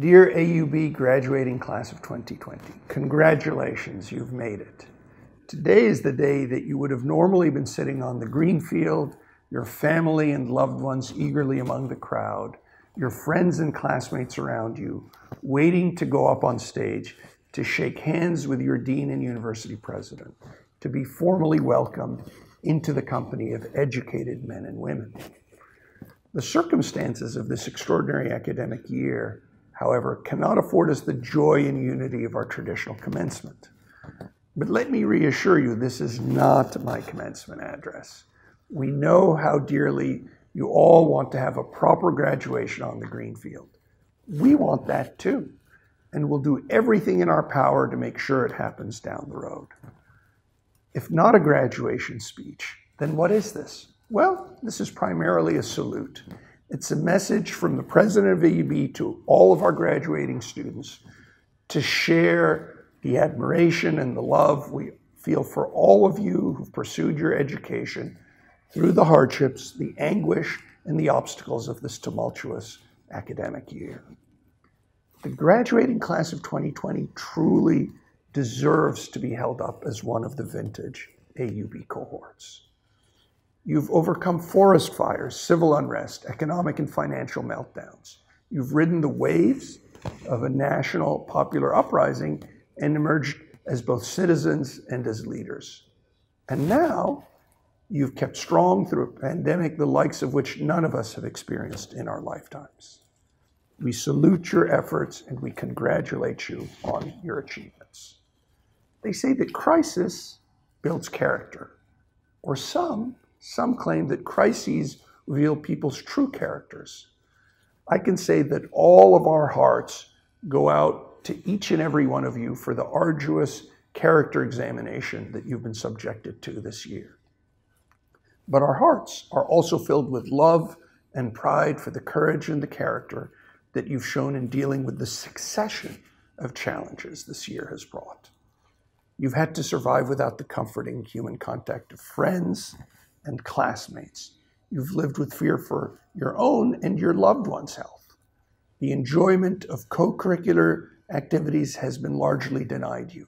Dear AUB graduating class of 2020, congratulations, you've made it. Today is the day that you would have normally been sitting on the green field, your family and loved ones eagerly among the crowd, your friends and classmates around you, waiting to go up on stage to shake hands with your dean and university president, to be formally welcomed into the company of educated men and women. The circumstances of this extraordinary academic year however, cannot afford us the joy and unity of our traditional commencement. But let me reassure you, this is not my commencement address. We know how dearly you all want to have a proper graduation on the green field. We want that too, and we'll do everything in our power to make sure it happens down the road. If not a graduation speech, then what is this? Well, this is primarily a salute. It's a message from the president of AUB to all of our graduating students to share the admiration and the love we feel for all of you who've pursued your education through the hardships, the anguish, and the obstacles of this tumultuous academic year. The graduating class of 2020 truly deserves to be held up as one of the vintage AUB cohorts. You've overcome forest fires, civil unrest, economic and financial meltdowns. You've ridden the waves of a national popular uprising and emerged as both citizens and as leaders. And now you've kept strong through a pandemic the likes of which none of us have experienced in our lifetimes. We salute your efforts and we congratulate you on your achievements. They say that crisis builds character, or some some claim that crises reveal people's true characters. I can say that all of our hearts go out to each and every one of you for the arduous character examination that you've been subjected to this year. But our hearts are also filled with love and pride for the courage and the character that you've shown in dealing with the succession of challenges this year has brought. You've had to survive without the comforting human contact of friends and classmates. You've lived with fear for your own and your loved one's health. The enjoyment of co curricular activities has been largely denied you.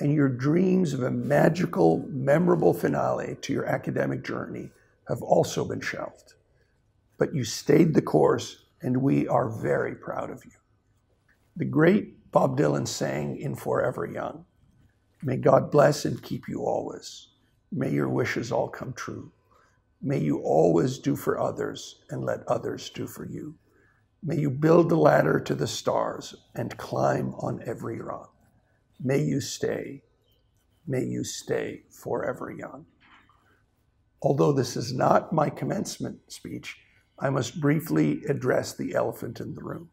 And your dreams of a magical, memorable finale to your academic journey have also been shelved. But you stayed the course, and we are very proud of you. The great Bob Dylan sang in Forever Young May God bless and keep you always. May your wishes all come true. May you always do for others and let others do for you. May you build the ladder to the stars and climb on every rung. May you stay. May you stay forever young. Although this is not my commencement speech, I must briefly address the elephant in the room.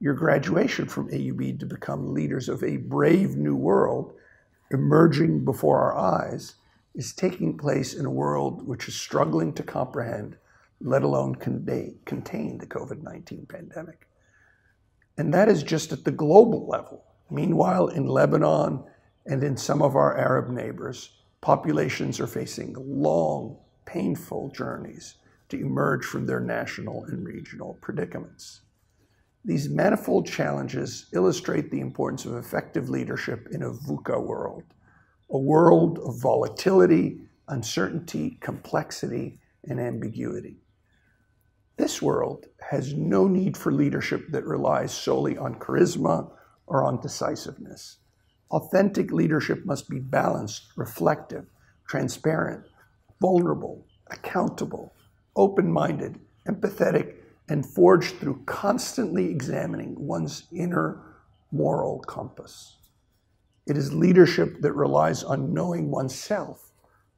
Your graduation from AUB to become leaders of a brave new world emerging before our eyes is taking place in a world which is struggling to comprehend, let alone contain the COVID 19 pandemic. And that is just at the global level. Meanwhile, in Lebanon and in some of our Arab neighbors, populations are facing long, painful journeys to emerge from their national and regional predicaments. These manifold challenges illustrate the importance of effective leadership in a VUCA world a world of volatility, uncertainty, complexity, and ambiguity. This world has no need for leadership that relies solely on charisma or on decisiveness. Authentic leadership must be balanced, reflective, transparent, vulnerable, accountable, open minded, empathetic, and forged through constantly examining one's inner moral compass. It is leadership that relies on knowing oneself,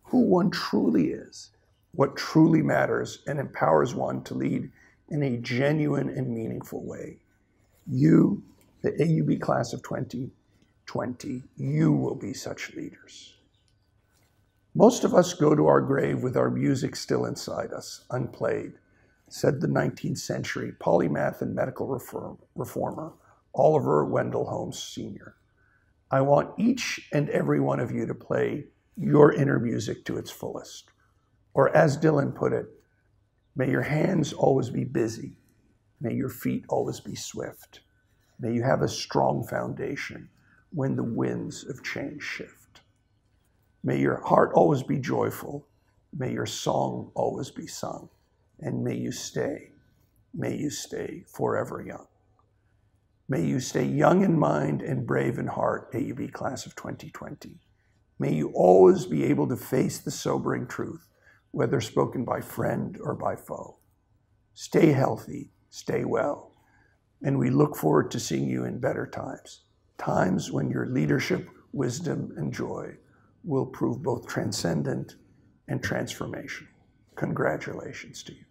who one truly is, what truly matters, and empowers one to lead in a genuine and meaningful way. You, the AUB class of 2020, you will be such leaders. Most of us go to our grave with our music still inside us, unplayed, said the 19th century polymath and medical reformer Oliver Wendell Holmes Sr. I want each and every one of you to play your inner music to its fullest. Or as Dylan put it, may your hands always be busy. May your feet always be swift. May you have a strong foundation when the winds of change shift. May your heart always be joyful. May your song always be sung. And may you stay, may you stay forever young. May you stay young in mind and brave in heart, AUB class of 2020. May you always be able to face the sobering truth, whether spoken by friend or by foe. Stay healthy, stay well, and we look forward to seeing you in better times, times when your leadership, wisdom, and joy will prove both transcendent and transformational. Congratulations to you.